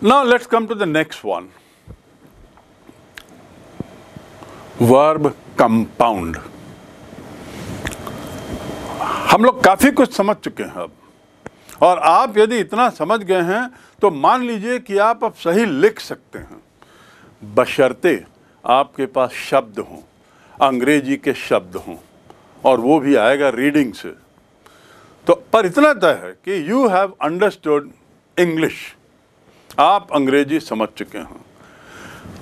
Now let's come to the next one. Verb compound. हम लोग काफ़ी कुछ समझ चुके हैं अब और आप यदि इतना समझ गए हैं तो मान लीजिए कि आप अब सही लिख सकते हैं बशर्ते आपके पास शब्द हों अंग्रेजी के शब्द हों और वो भी आएगा रीडिंग से तो पर इतना तय है कि यू हैव अंडरस्टूड इंग्लिश आप अंग्रेजी समझ चुके हैं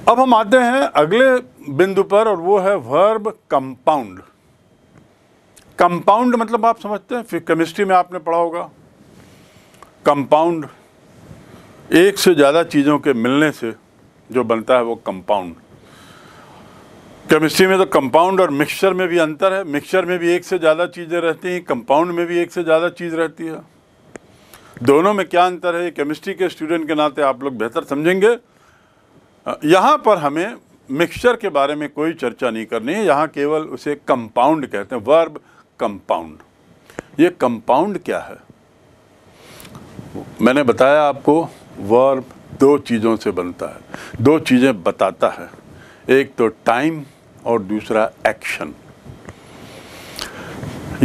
अब हम आते हैं अगले बिंदु पर और वो है वर्ब कंपाउंड कंपाउंड मतलब आप समझते हैं फिर केमिस्ट्री में आपने पढ़ा होगा कंपाउंड एक से ज़्यादा चीज़ों के मिलने से जो बनता है वो कंपाउंड केमिस्ट्री में तो कंपाउंड और मिक्सचर में भी अंतर है मिक्सचर में भी एक से ज़्यादा चीज़ें रहती हैं कंपाउंड में भी एक से ज़्यादा चीज़ रहती है दोनों में क्या अंतर है केमिस्ट्री के स्टूडेंट के नाते आप लोग बेहतर समझेंगे यहाँ पर हमें मिक्सचर के बारे में कोई चर्चा नहीं करनी है यहाँ केवल उसे कंपाउंड कहते हैं वर्ब कंपाउंड ये कंपाउंड क्या है मैंने बताया आपको वर्ब दो चीज़ों से बनता है दो चीज़ें बताता है एक तो टाइम और दूसरा एक्शन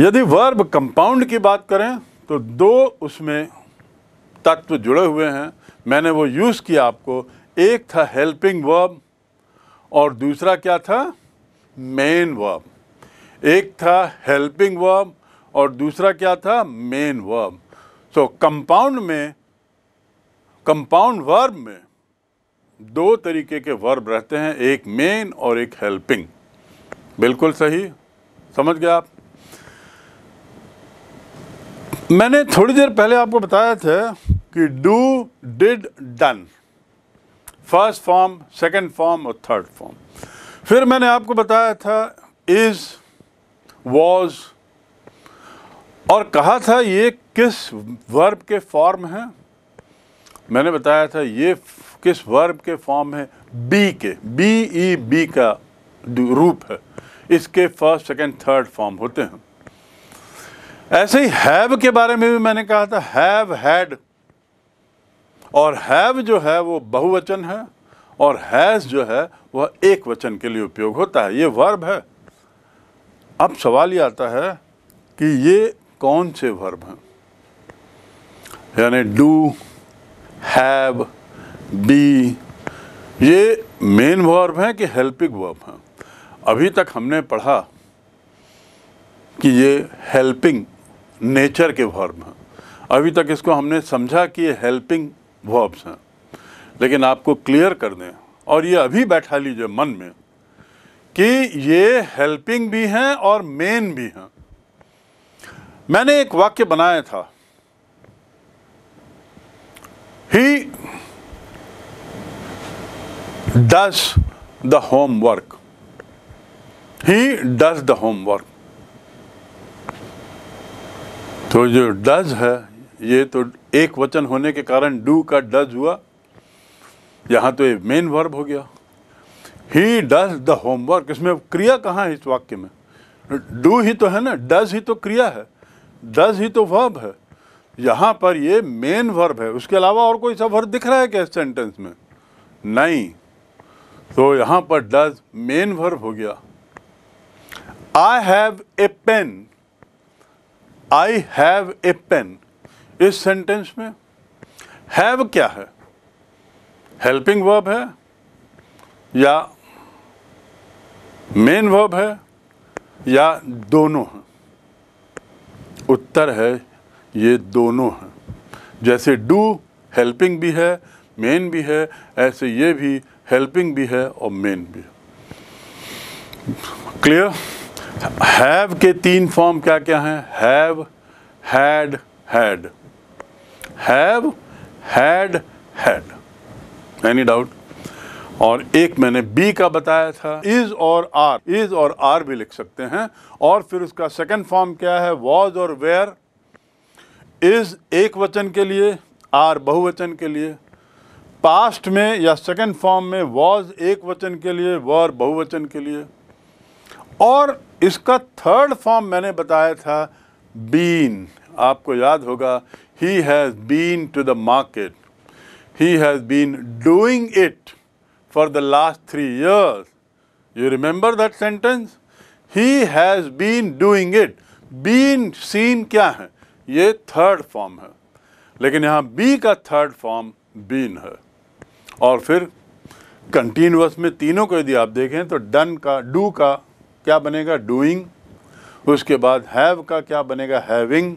यदि वर्ब कंपाउंड की बात करें तो दो उसमें तत्व जुड़े हुए हैं मैंने वो यूज़ किया आपको एक था हेल्पिंग वर्ब और दूसरा क्या था मेन वर्ब एक था हेल्पिंग वर्ब और दूसरा क्या था मेन वर्ब सो कंपाउंड में कंपाउंड वर्ब में दो तरीके के वर्ब रहते हैं एक मेन और एक हेल्पिंग बिल्कुल सही समझ गए आप मैंने थोड़ी देर पहले आपको बताया था कि do did done first form second form और थर्ड फॉर्म फिर मैंने आपको बताया था इज वॉज और कहा था ये किस वर्ब के फॉर्म है मैंने बताया था ये किस वर्ब के फॉर्म है बी के बी ई बी का रूप है इसके फर्स्ट सेकंड थर्ड फॉर्म होते हैं ऐसे ही हैव के बारे में भी मैंने कहा था हैव हैड और हैव जो है वो बहुवचन है और हैज़ जो है वह एक वचन के लिए उपयोग होता है ये वर्ब है अब सवाल ये आता है कि ये कौन से वर्ब हैं यानी डू हैव बी ये मेन वर्ब हैं कि हेल्पिंग वर्ब हैं अभी तक हमने पढ़ा कि ये हेल्पिंग नेचर के वर्ब हैं अभी तक इसको हमने समझा कि ये हेल्पिंग वो हैं लेकिन आपको क्लियर कर दें और ये अभी बैठा लीजिए मन में कि ये हेल्पिंग भी हैं और मेन भी हैं मैंने एक वाक्य बनाया था he does the homework he does the homework तो जो डज है ये तो एक वचन होने के कारण डू का डज हुआ यहाँ तो ये मेन वर्ब हो गया ही डज द होमवर्क इसमें क्रिया कहाँ है इस वाक्य में डू ही तो है ना डज ही तो क्रिया है डज ही तो वर्ब है यहाँ पर ये मेन वर्ब है उसके अलावा और कोई सा वर्ब दिख रहा है क्या इस सेंटेंस में नहीं तो यहाँ पर डज मेन वर्ब हो गया I have a pen I have a pen इस सेंटेंस में हैव क्या है हेल्पिंग वर्ब है या मेन वर्ब है या दोनों है उत्तर है ये दोनों हैं जैसे डू हेल्पिंग भी है मेन भी है ऐसे ये भी हेल्पिंग भी है और मेन भी है क्लियर हैव के तीन फॉर्म क्या क्या हैं have had had have had had any doubt और एक मैंने बी का बताया था इज और आर इज और आर भी लिख सकते हैं और फिर उसका सेकंड फॉर्म क्या है वॉज और वेयर इज एक वचन के लिए आर बहुवचन के लिए पास्ट में या सेकंड फॉर्म में वॉज एक वचन के लिए वर बहुवचन के लिए और इसका थर्ड फॉर्म मैंने बताया था बीन आपको याद होगा He has been to the market. He has been doing it for the last three years. You remember that sentence? He has been doing it. Been seen kya hai? Ye third form hai. Lekin yahan be ka third form been hai. Aur fir continuous mein तीनों ko yadi aap देखें to done ka, do ka kya banega doing. Uske baad have ka kya banega having.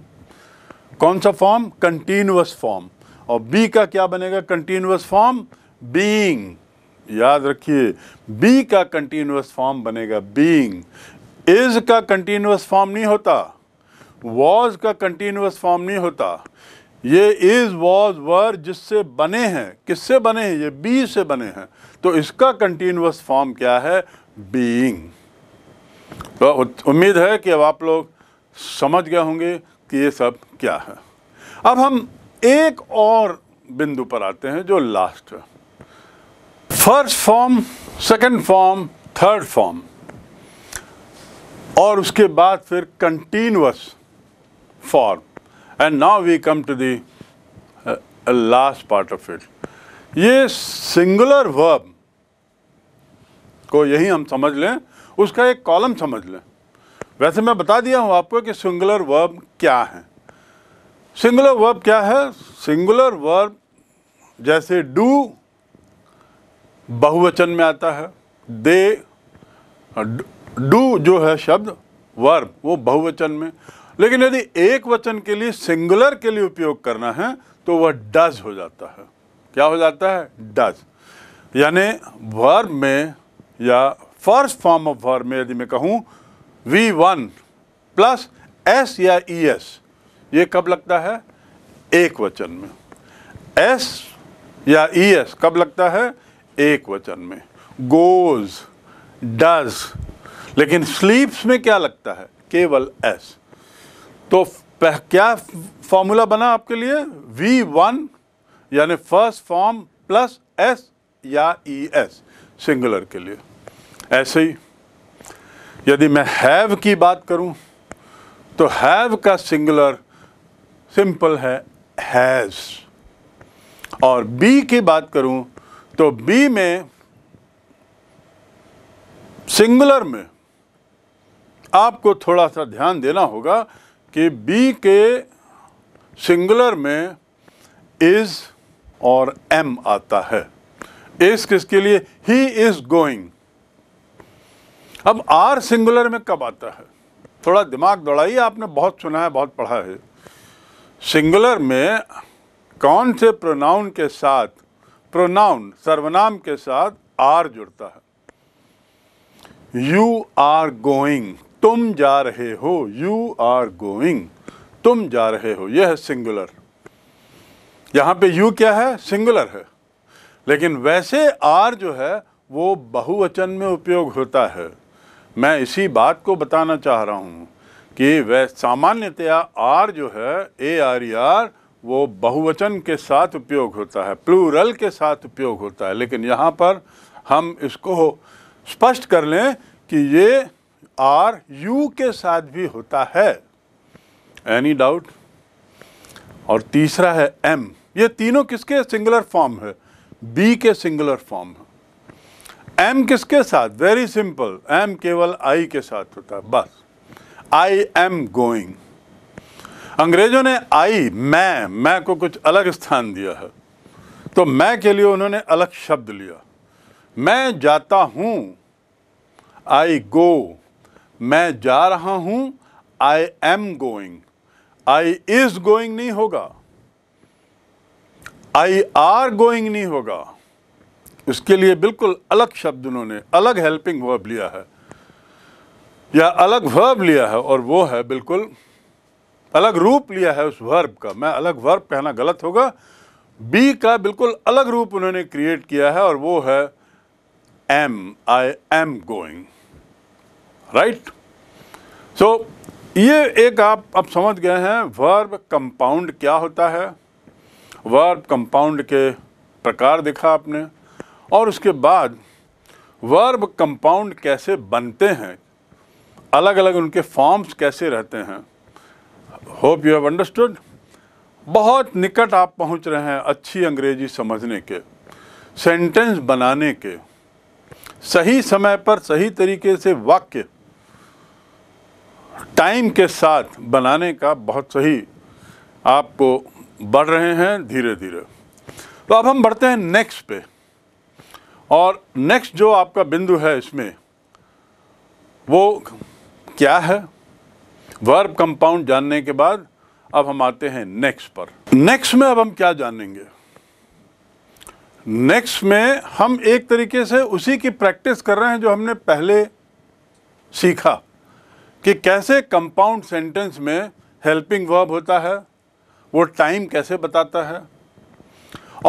कौन सा form continuous form और be का क्या बनेगा continuous form being याद रखिए बी का कंटिन्यूस फॉर्म बनेगा बीइंग इज का कंटिन्यूस फॉर्म नहीं होता वॉज का कंटिन्यूस फॉर्म नहीं होता ये इज वॉज वर जिससे बने हैं किससे बने हैं ये बी से बने हैं तो इसका कंटिन्यूस फॉर्म क्या है बीइंग तो उम्मीद है कि अब आप लोग समझ गए होंगे कि ये सब क्या है अब हम एक और बिंदु पर आते हैं जो लास्ट है first form second form third form और उसके बाद फिर continuous form and now we come to the last part of it ये सिंगुलर वर्ब को यही हम समझ लें उसका एक कॉलम समझ लें वैसे मैं बता दिया हूँ आपको कि सिंगुलर वर्ब क्या है सिंगुलर वर्ब क्या है सिंगुलर वर्ब जैसे डू बहुवचन में आता है दे डू जो है शब्द वर्ब वो बहुवचन में लेकिन यदि एक वचन के लिए सिंगुलर के लिए उपयोग करना है तो वह डज हो जाता है क्या हो जाता है डज यानी वर्ब में या फर्स्ट फॉर्म ऑफ वर्ब में यदि मैं कहूँ वी वन प्लस एस या ई e एस ये कब लगता है एक वचन में एस या ई e एस कब लगता है एक वचन में गोज डज लेकिन स्लीप्स में क्या लगता है केवल एस तो क्या फॉर्मूला बना आपके लिए वी वन यानी फर्स्ट फॉर्म प्लस एस या ई एस सिंगुलर के लिए ऐसे ही यदि मैं हैव की बात करूं तो हैव का सिंगुलर सिंपल है हैज़ और बी की बात करूं तो बी में सिंगुलर में आपको थोड़ा सा ध्यान देना होगा कि बी के सिंगुलर में इज़ और एम आता है इस किसके लिए ही इज़ गोइंग अब आर सिंगुलर में कब आता है थोड़ा दिमाग दौड़ाइए आपने बहुत सुना है बहुत पढ़ा है सिंगुलर में कौन से प्रोनाउन के साथ प्रोनाउन सर्वनाम के साथ आर जुड़ता है यू आर गोइंग तुम जा रहे हो यू आर गोइंग तुम जा रहे हो यह है सिंगुलर यहाँ पे यू क्या है सिंगुलर है लेकिन वैसे आर जो है वो बहुवचन में उपयोग होता है मैं इसी बात को बताना चाह रहा हूँ कि वह सामान्यतया आर जो है ए आर ई आर वो बहुवचन के साथ उपयोग होता है प्लूरल के साथ उपयोग होता है लेकिन यहाँ पर हम इसको स्पष्ट कर लें कि ये आर यू के साथ भी होता है एनी डाउट और तीसरा है एम ये तीनों किसके सिंगुलर फॉर्म है बी के सिंगुलर फॉर्म है एम किसके साथ वेरी सिंपल एम केवल आई के साथ होता है बस आई एम गोइंग अंग्रेजों ने आई मैं मैं को कुछ अलग स्थान दिया है तो मैं के लिए उन्होंने अलग शब्द लिया मैं जाता हूँ आई गो मैं जा रहा हूँ I am going I is going नहीं होगा आई आर गोइंग नहीं होगा उसके लिए बिल्कुल अलग शब्द उन्होंने अलग हेल्पिंग वर्ब लिया है या अलग वर्ब लिया है और वो है बिल्कुल अलग रूप लिया है उस वर्ब का मैं अलग वर्ब कहना गलत होगा बी का बिल्कुल अलग रूप उन्होंने क्रिएट किया है और वो है am I am going right so ये एक आप अब समझ गए हैं वर्ब कंपाउंड क्या होता है वर्ब कंपाउंड के प्रकार देखा आपने और उसके बाद वर्ब कंपाउंड कैसे बनते हैं अलग अलग उनके फॉर्म्स कैसे रहते हैं होप यू हैव अंडरस्टूड बहुत निकट आप पहुंच रहे हैं अच्छी अंग्रेजी समझने के सेंटेंस बनाने के सही समय पर सही तरीके से वाक्य टाइम के साथ बनाने का बहुत सही आपको बढ़ रहे हैं धीरे धीरे तो अब हम बढ़ते हैं नेक्स्ट पे और नेक्स्ट जो आपका बिंदु है इसमें वो क्या है वर्ब कंपाउंड जानने के बाद अब हम आते हैं नेक्स्ट पर नेक्स्ट में अब हम क्या जानेंगे नेक्स्ट में हम एक तरीके से उसी की प्रैक्टिस कर रहे हैं जो हमने पहले सीखा कि कैसे कंपाउंड सेंटेंस में हेल्पिंग वर्ब होता है वो टाइम कैसे बताता है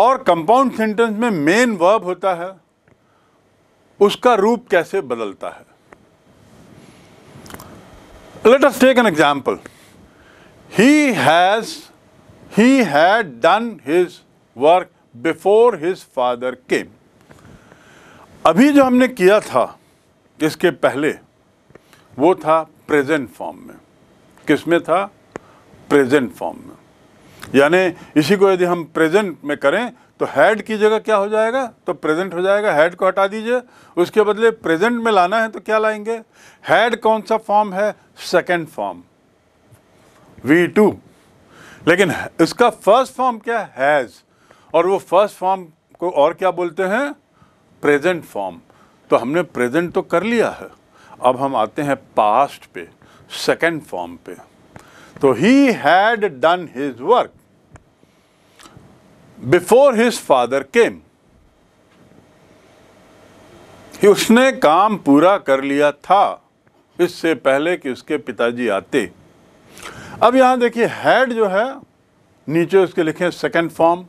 और कंपाउंड सेंटेंस में मेन वर्ब होता है उसका रूप कैसे बदलता है let us take an example he has he had done his work before his father came अभी जो हमने किया था इसके पहले वो था प्रेजेंट फॉर्म में किस में था प्रेजेंट फॉर्म में यानी इसी को यदि हम प्रेजेंट में करें तो हेड की जगह क्या हो जाएगा तो प्रेजेंट हो जाएगा हेड को हटा दीजिए उसके बदले प्रेजेंट में लाना है तो क्या लाएंगे हेड कौन सा फॉर्म है सेकेंड फॉर्म वी टू लेकिन इसका फर्स्ट फॉर्म क्या हैज़ और वो फर्स्ट फॉर्म को और क्या बोलते हैं प्रेजेंट फॉर्म तो हमने प्रेजेंट तो कर लिया है अब हम आते हैं पास्ट पे सेकेंड फॉर्म पे तो he had done his work before his father came उसने काम पूरा कर लिया था इससे पहले कि उसके पिताजी आते अब यहां देखिए हेड जो है नीचे उसके लिखें second form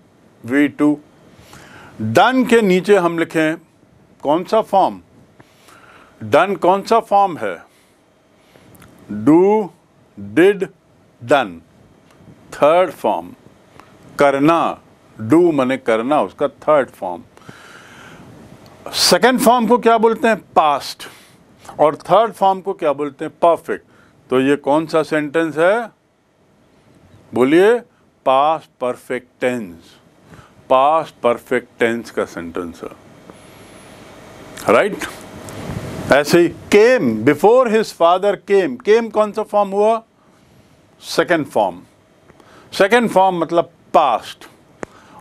V two done के नीचे हम लिखें कौन सा फॉर्म डन कौन सा फॉर्म है do did done third form करना डू मैंने करना उसका थर्ड फॉर्म सेकेंड फॉर्म को क्या बोलते हैं पास्ट और थर्ड फॉर्म को क्या बोलते हैं परफेक्ट तो ये कौन सा सेंटेंस है बोलिए past perfect tense past perfect tense का सेंटेंस है राइट right? ऐसे ही came before his father came came कौन सा फॉर्म हुआ सेकेंड फॉर्म सेकेंड फॉर्म मतलब पास्ट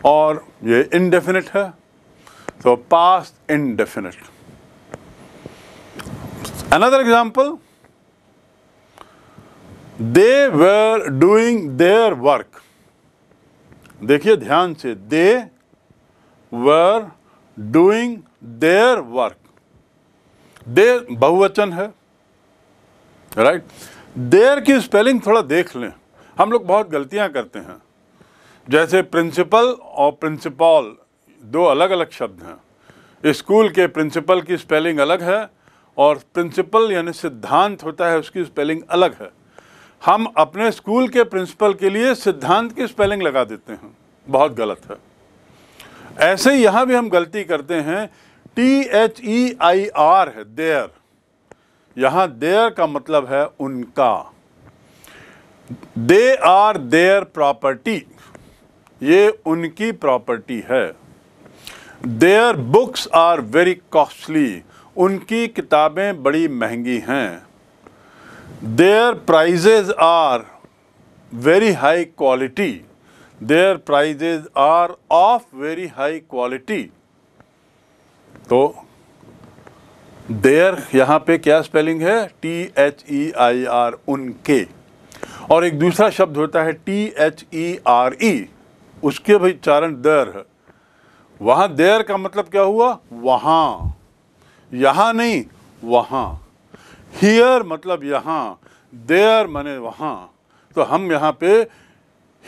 और ये इनडेफिनिट है तो past indefinite another example they were doing their work देखिए ध्यान से they were doing their work they बहुवचन है राइट right? देर की स्पेलिंग थोड़ा देख लें हम लोग बहुत गलतियां करते हैं जैसे प्रिंसिपल और प्रिंसिपल दो अलग अलग शब्द हैं स्कूल के प्रिंसिपल की स्पेलिंग अलग है और प्रिंसिपल यानी सिद्धांत होता है उसकी स्पेलिंग अलग है हम अपने स्कूल के प्रिंसिपल के लिए सिद्धांत की स्पेलिंग लगा देते हैं बहुत गलत है ऐसे यहाँ भी हम गलती करते हैं T H E I R है देयर यहाँ देयर का मतलब है उनका दे आर देयर प्रॉपर्टी ये उनकी प्रॉपर्टी है their books are very costly उनकी किताबें बड़ी महंगी हैं their prices are very high quality their prices are of very high quality तो देयर यहाँ पे क्या स्पेलिंग है T H E I R उनके और एक दूसरा शब्द होता है T H E R E उसके भाई चारण देर है वहाँ देर का मतलब क्या हुआ वहाँ यहाँ नहीं वहाँ हियर मतलब यहाँ देर मने वहाँ तो हम यहाँ पे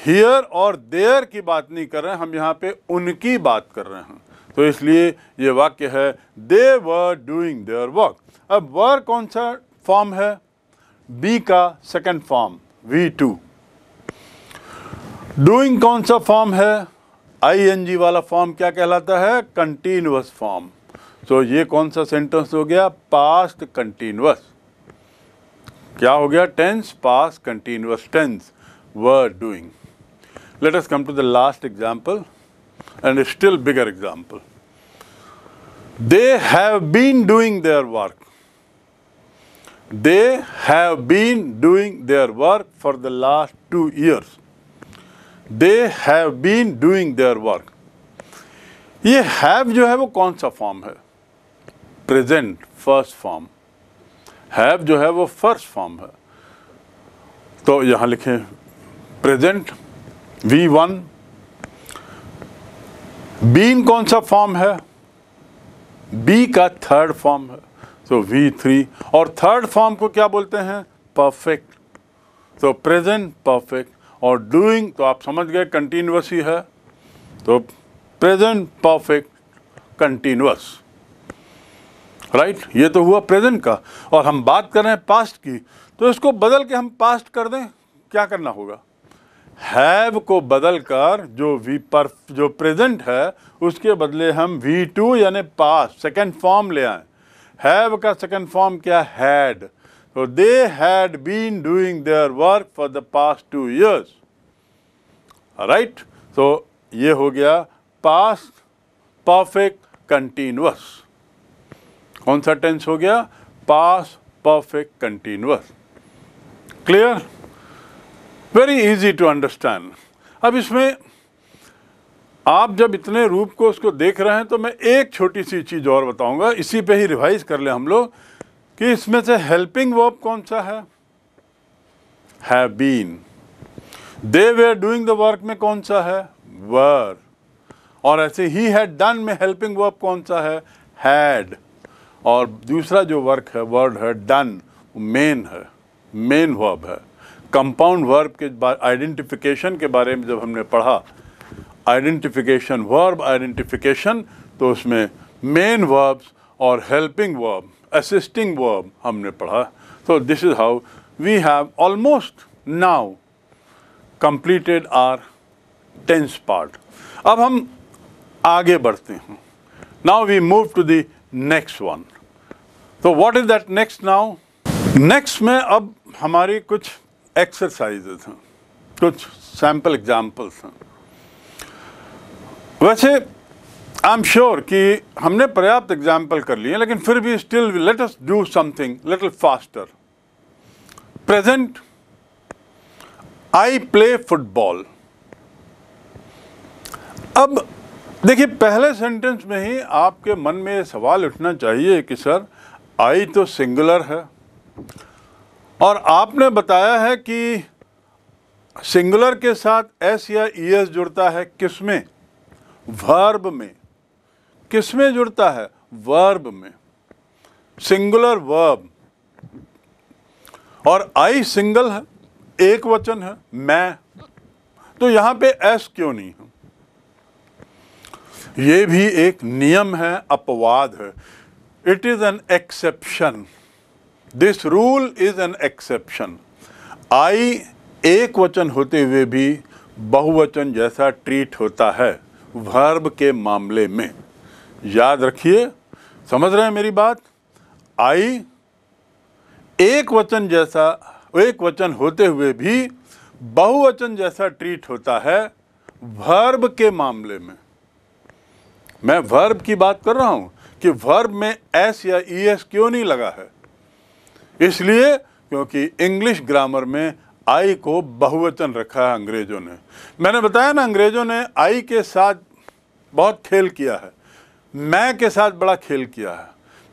हियर और देर की बात नहीं कर रहे हैं हम यहाँ पे उनकी बात कर रहे हैं तो इसलिए ये वाक्य है they were doing their work अब वर कौन सा फॉर्म है बी का second form V two doing कौन सा फॉर्म है आईएनजी वाला फॉर्म क्या कहलाता है कंटिन्यूस फॉर्म सो ये कौन सा सेंटेंस हो गया पास्ट कंटिन्यूस क्या हो गया tense past continuous tense were doing let us come to the last example and still bigger example they have been doing their work they have been doing their work for the last two years they have been doing their work ये have जो है वो कौन सा form है present first form have जो है वो फर्स्ट फॉर्म है तो यहां लिखें प्रेजेंट वी वन बीन कौन सा फॉर्म है बी का थर्ड फॉर्म है तो वी थ्री और थर्ड फॉर्म को क्या बोलते हैं परफेक्ट तो प्रेजेंट परफेक्ट और डूइंग तो आप समझ गए कंटिन्यूस ही है तो प्रेजेंट परफेक्ट कंटिन्यूस राइट ये तो हुआ प्रेजेंट का और हम बात कर रहे हैं पास्ट की तो इसको बदल के हम पास्ट कर दें क्या करना होगा हैव को बदल कर जो वी पर जो प्रेजेंट है उसके बदले हम वी टू यानी पास्ट सेकेंड फॉर्म ले आए हैव का सेकेंड फॉर्म क्या had So they had been doing their work for the past two years. Alright? So ये हो गया past perfect continuous. कौन सा tense हो गया Past perfect continuous. Clear? Very easy to understand. अब इसमें आप जब इतने रूप को उसको देख रहे हैं तो मैं एक छोटी सी चीज़ और बताऊंगा इसी पे ही रिवाइज कर ले हम लोग कि इसमें से हेल्पिंग वर्ब कौन सा है have been they were doing the work में कौन सा है वर और ऐसे ही हैड डन में हेल्पिंग वर्ब कौन सा है हैड और दूसरा जो वर्क है वर्ड है डन मेन है मेन वर्ब है कंपाउंड वर्ब के आइडेंटिफिकेशन के बारे में जब हमने पढ़ा आइडेंटिफिकेशन वर्ब आइडेंटिफिकेशन तो उसमें मेन वर्ब्स और हेल्पिंग वर्ब assisting verb हमने पढ़ा so this is how we have almost now completed our tense part अब हम आगे बढ़ते हैं now we move to the next one so what is that next now next में अब हमारी कुछ exercises हैं कुछ sample examples हैं वैसे आई एम श्योर कि हमने पर्याप्त एग्जाम्पल कर लिए लेकिन फिर भी still let us do something little faster present I play football अब देखिए पहले सेंटेंस में ही आपके मन में ये सवाल उठना चाहिए कि सर आई तो सिंगुलर है और आपने बताया है कि सिंगुलर के साथ एस या ई e एस जुड़ता है किस में वर्ब में किस में जुड़ता है वर्ब में सिंगुलर वर्ब और आई सिंगल है एक वचन है मैं तो यहां पे एस क्यों नहीं है ये भी एक नियम है अपवाद है it is an exception this rule is an exception I एक वचन होते हुए भी बहुवचन जैसा ट्रीट होता है वर्ब के मामले में याद रखिए समझ रहे हैं मेरी बात आई एक वचन जैसा एक वचन होते हुए भी बहुवचन जैसा ट्रीट होता है वर्ब के मामले में मैं वर्ब की बात कर रहा हूँ कि वर्ब में एस या ई एस क्यों नहीं लगा है इसलिए क्योंकि इंग्लिश ग्रामर में आई को बहुवचन रखा है अंग्रेज़ों ने मैंने बताया ना अंग्रेज़ों ने आई के साथ बहुत खेल किया है मैं के साथ बड़ा खेल किया है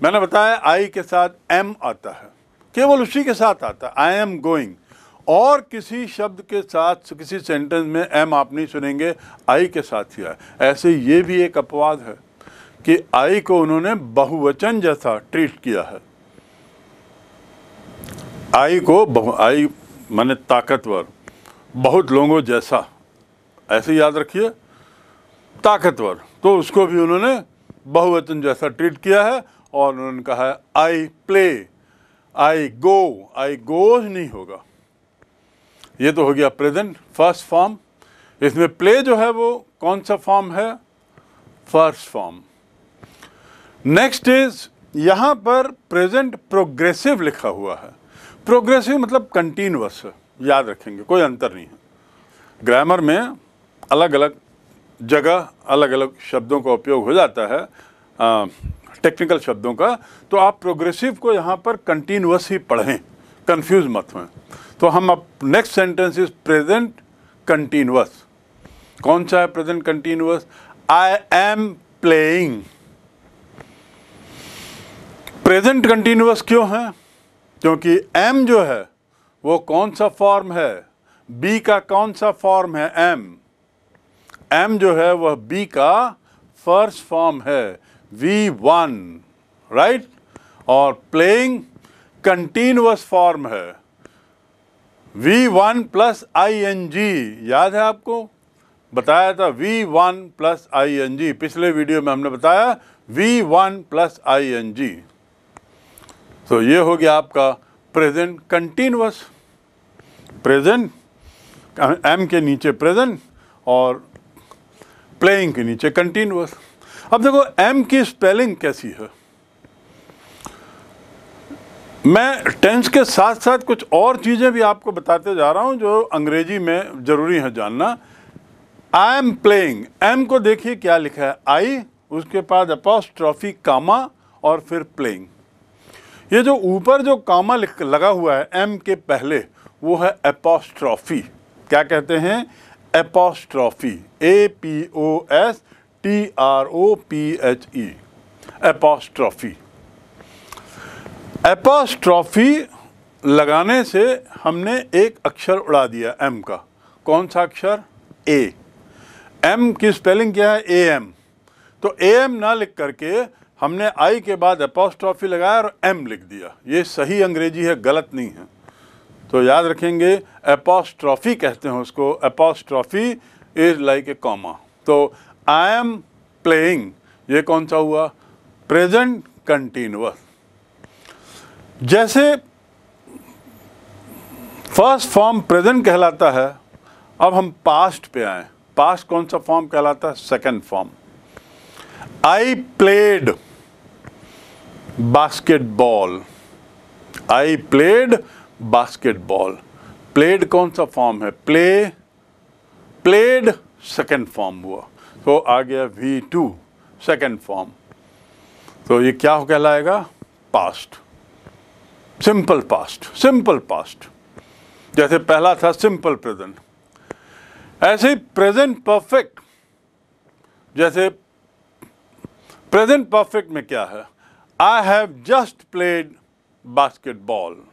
मैंने बताया आई के साथ एम आता है केवल उसी के साथ आता है आई एम गोइंग और किसी शब्द के साथ किसी सेंटेंस में एम आप नहीं सुनेंगे आई के साथ ही आए ऐसे ये भी एक अपवाद है कि आई को उन्होंने बहुवचन जैसा ट्रीट किया है आई को बहु आई मैंने ताकतवर बहुत लोगों जैसा ऐसे याद रखिए ताकतवर तो उसको भी उन्होंने बहुवचन जैसा ट्रीट किया है और उन्होंने कहा है I play I go I goes नहीं होगा ये तो हो गया प्रेजेंट फर्स्ट फॉर्म इसमें प्ले जो है वो कौन सा फॉर्म है फर्स्ट फॉर्म नेक्स्ट इज यहाँ पर प्रेजेंट प्रोग्रेसिव लिखा हुआ है प्रोग्रेसिव मतलब कंटिन्यूस है याद रखेंगे कोई अंतर नहीं है ग्रामर में अलग अलग जगह अलग अलग शब्दों का उपयोग हो जाता है आ, टेक्निकल शब्दों का तो आप प्रोग्रेसिव को यहाँ पर कंटिन्यूस ही पढ़ें कंफ्यूज मत हों तो हम अब next sentence is present continuous कौन सा है present continuous I am playing present continuous क्यों है क्योंकि एम जो है वो कौन सा फॉर्म है बी का कौन सा फॉर्म है एम एम जो है वह बी का फर्स्ट फॉर्म है वी वन राइट और प्लेइंग कंटिन्यूस फॉर्म है V one plus I N G याद है आपको बताया था V one plus I N G पिछले वीडियो में हमने बताया V one plus I N G तो ये हो गया आपका प्रेजेंट कंटिन्यूस प्रेजेंट एम के नीचे प्रेजेंट और प्लेइंग के नीचे कंटिन्यूस अब देखो एम की स्पेलिंग कैसी है मैं टेंस के साथ साथ कुछ और चीज़ें भी आपको बताते जा रहा हूँ जो अंग्रेजी में ज़रूरी है जानना आई एम प्लेइंग एम को देखिए क्या लिखा है आई उसके बाद अपॉस्ट्रॉफी कामा और फिर प्लेइंग ये जो ऊपर जो कामा लिख लगा हुआ है एम के पहले वो है अपॉस्ट्रॉफी क्या कहते हैं apostrophe A P O S T R O P H E apostrophe apostrophe लगाने से हमने एक अक्षर उड़ा दिया एम का कौन सा अक्षर ए एम की स्पेलिंग क्या है ए एम तो ए एम ना लिख करके हमने आई के बाद एपोस्ट्रॉफी लगाया और एम लिख दिया ये सही अंग्रेजी है गलत नहीं है तो याद रखेंगे अपोस्ट्रॉफी कहते हैं उसको apostrophe is like a comma तो आई एम प्लेइंग ये कौन सा हुआ प्रेजेंट कंटिन्यूस जैसे फर्स्ट फॉर्म प्रेजेंट कहलाता है अब हम पास्ट पे आए पास्ट कौन सा फॉर्म कहलाता है second form I played basketball I played basketball played कौन सा फॉर्म है प्ले प्लेड सेकंड फॉर्म हुआ तो आ गया वी टू सेकेंड फॉर्म तो ये क्या कहलाएगा past simple past simple past जैसे पहला था सिंपल प्रेजेंट ऐसे ही प्रेजेंट परफेक्ट जैसे प्रेजेंट परफेक्ट में क्या है I have just played basketball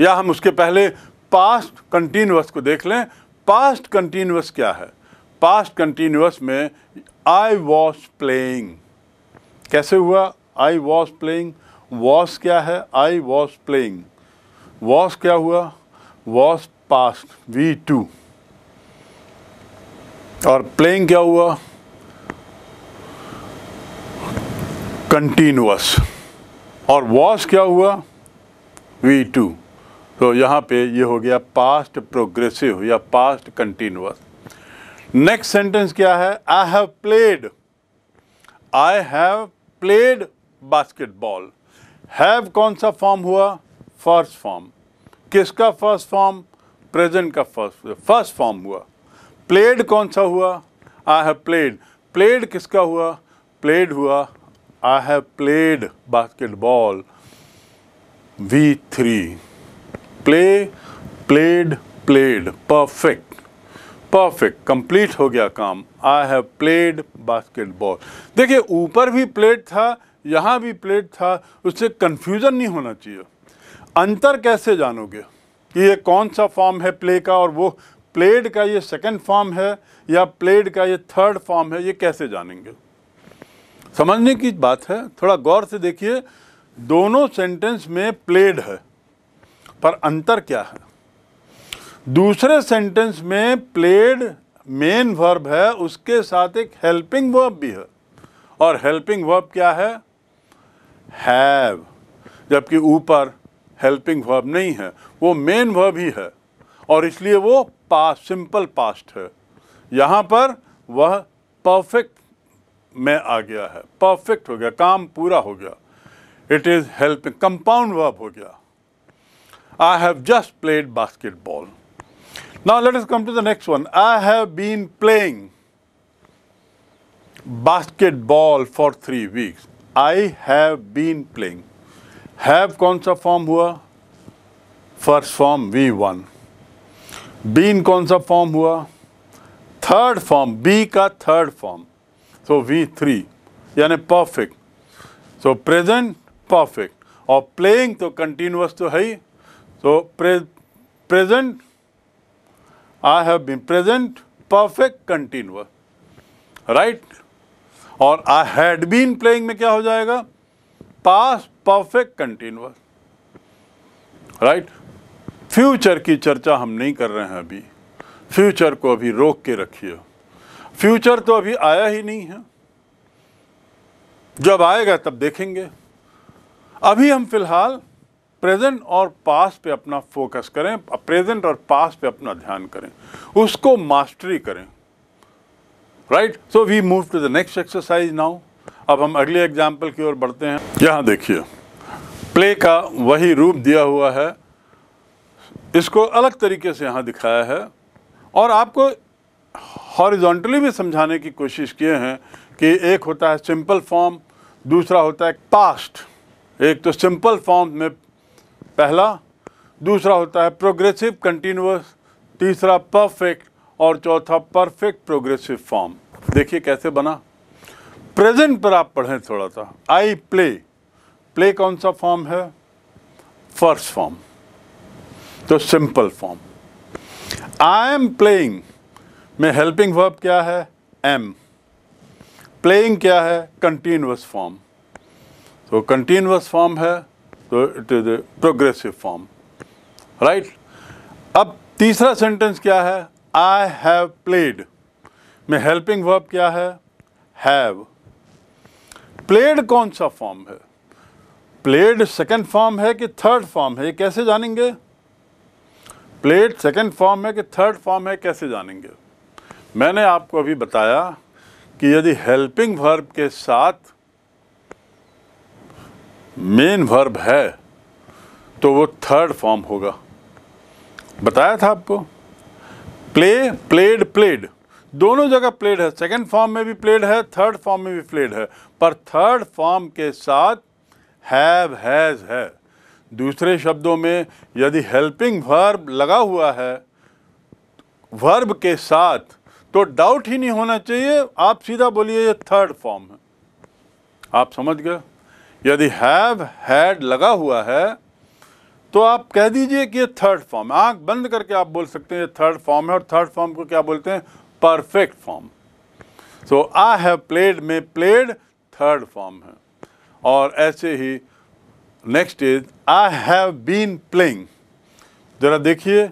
या हम उसके पहले पास्ट कंटिन्यूस को देख लें पास्ट कंटिन्यूस क्या है पास्ट कंटिन्यूस में आई वॉज प्लेइंग कैसे हुआ आई वॉज प्लेइंग वॉज क्या है आई वॉज प्लेइंग वॉज क्या हुआ वॉज पास्ट वी टू और प्लेइंग क्या हुआ कंटिन्यूस और वॉज क्या हुआ वी टू तो यहाँ पे ये हो गया पास्ट प्रोग्रेसिव या पास्ट कंटिन्यूस नेक्स्ट सेंटेंस क्या है I have played I have played basketball have कौन सा फॉर्म हुआ फर्स्ट फॉर्म किसका फर्स्ट फॉर्म प्रेजेंट का फर्स्ट फर्स्ट फॉर्म हुआ प्लेड कौन सा हुआ आई हैव प्लेड प्लेड किसका हुआ प्लेड हुआ I have played basketball V three play played played perfect perfect complete हो गया काम आई हैव प्लेड बास्केटबॉल देखिए ऊपर भी प्लेट था यहाँ भी प्लेट था उससे कन्फ्यूज़न नहीं होना चाहिए अंतर कैसे जानोगे कि ये कौन सा फॉर्म है प्ले का और वो प्लेड का ये सेकंड फॉर्म है या प्लेड का ये थर्ड फॉर्म है ये कैसे जानेंगे समझने की बात है थोड़ा गौर से देखिए दोनों सेंटेंस में प्लेड है पर अंतर क्या है दूसरे सेंटेंस में प्लेड मेन वर्ब है उसके साथ एक हेल्पिंग वर्ब भी है और हेल्पिंग वर्ब क्या है हैव जबकि ऊपर हेल्पिंग वर्ब नहीं है वो मेन वर्ब ही है और इसलिए वो पास सिंपल पास्ट है यहाँ पर वह परफेक्ट में आ गया है परफेक्ट हो गया काम पूरा हो गया it is helping compound verb हो गया I have just played basketball. Now let us come to the next one. I have been playing basketball for three weeks. I have been playing. Have konsa form hua? First form V1. Been konsa form hua? Third form, B ka third form. So V3. Yani perfect. So present, perfect. Or playing to continuous to hai. So, pre present, I have been present perfect continuous, right? और I had been playing में क्या हो जाएगा past perfect continuous right future की चर्चा हम नहीं कर रहे हैं अभी फ्यूचर को अभी रोक के रखिए फ्यूचर तो अभी आया ही नहीं है जब आएगा तब देखेंगे अभी हम फिलहाल प्रेजेंट और पास पे अपना फोकस करें प्रेजेंट और पास पे अपना ध्यान करें उसको मास्टरी करें right so we move to the next exercise now अब हम अगले एग्जाम्पल की ओर बढ़ते हैं यहाँ देखिए प्ले का वही रूप दिया हुआ है इसको अलग तरीके से यहाँ दिखाया है और आपको हॉरिजॉन्टली भी समझाने की कोशिश किए हैं कि एक होता है सिंपल फॉर्म दूसरा होता है पास्ट एक तो सिंपल फॉर्म में पहला दूसरा होता है प्रोग्रेसिव कंटिन्यूस तीसरा परफेक्ट और चौथा परफेक्ट प्रोग्रेसिव फॉर्म देखिए कैसे बना प्रेजेंट पर आप पढ़ें थोड़ा सा आई प्ले प्ले कौन सा फॉर्म है फर्स्ट फॉर्म तो simple form I am playing में हेल्पिंग वर्ब क्या है एम प्लेइंग क्या है कंटिन्यूस फॉर्म तो कंटिन्यूस फॉर्म है it is a progressive form right अब तीसरा सेंटेंस क्या है आई हैव प्लेड में हेल्पिंग वर्ब क्या है हैव प्लेड कौन सा फॉर्म है प्लेड सेकेंड फॉर्म है कि थर्ड फॉर्म है ये कैसे जानेंगे प्लेड सेकेंड फॉर्म है कि थर्ड फॉर्म है कैसे जानेंगे मैंने आपको अभी बताया कि यदि हेल्पिंग वर्ब के साथ मेन वर्ब है तो वो थर्ड फॉर्म होगा बताया था आपको प्ले प्लेड प्लेड दोनों जगह प्लेड है सेकंड फॉर्म में भी प्लेड है थर्ड फॉर्म में भी प्लेड है पर थर्ड फॉर्म के साथ हैव हैज़ है दूसरे शब्दों में यदि हेल्पिंग वर्ब लगा हुआ है वर्ब के साथ तो डाउट ही नहीं होना चाहिए आप सीधा बोलिए ये थर्ड फॉर्म है आप समझ गए यदि हैव हैड लगा हुआ है तो आप कह दीजिए कि ये थर्ड फॉर्म आंख बंद करके आप बोल सकते हैं ये थर्ड फॉर्म है और थर्ड फॉर्म को क्या बोलते हैं perfect form so I have played में प्लेड थर्ड फॉर्म है और ऐसे ही next is I have been playing ज़रा देखिए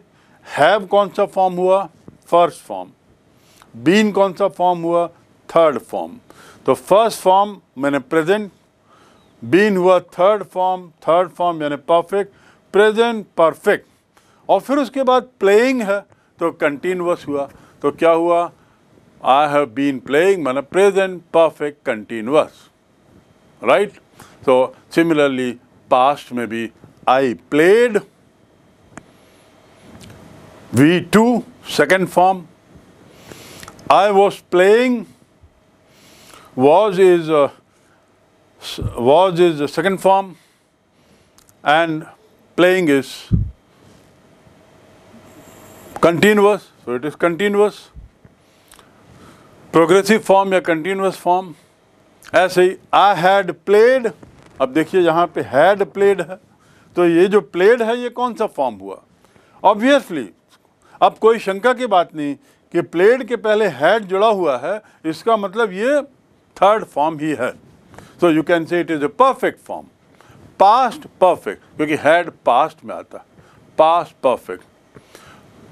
हैव कौन सा फॉर्म हुआ फर्स्ट फॉर्म बीन कौन सा फॉर्म हुआ थर्ड फॉर्म तो फर्स्ट फॉर्म मैंने प्रेजेंट बीन हुआ थर्ड फॉर्म थर्ड फॉर्म यानी परफेक्ट प्रेजेंट परफेक्ट और फिर उसके बाद प्लेइंग है तो कंटिन्यूस हुआ तो क्या हुआ आई हैव बीन प्लेइंग मैंने प्रेजेंट परफेक्ट कंटिन्यूस राइट तो सिमिलरली पास्ट में भी I played V two second form I was playing was is was is the second form and playing is continuous, so it is continuous. Progressive form या continuous form ऐसे ही I had played अब देखिए यहाँ पे had played है तो ये जो प्लेड है ये कौन सा फॉर्म हुआ ऑब्वियसली अब कोई शंका की बात नहीं कि प्लेड के पहले हैड जुड़ा हुआ है इसका मतलब ये थर्ड फॉर्म ही है So you can say it is a perfect form. Past perfect, because had past mein aata. Past perfect.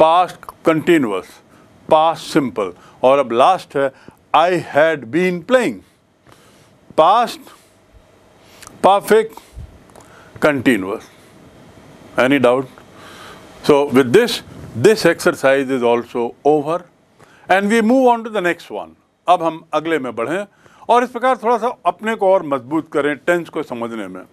Past continuous. Past simple. Or ab last hai, I had been playing. Past perfect continuous. Any doubt? So with this, this exercise is also over. And we move on to the next one. Ab hum agle mein और इस प्रकार थोड़ा सा अपने को और मजबूत करें टेंस को समझने में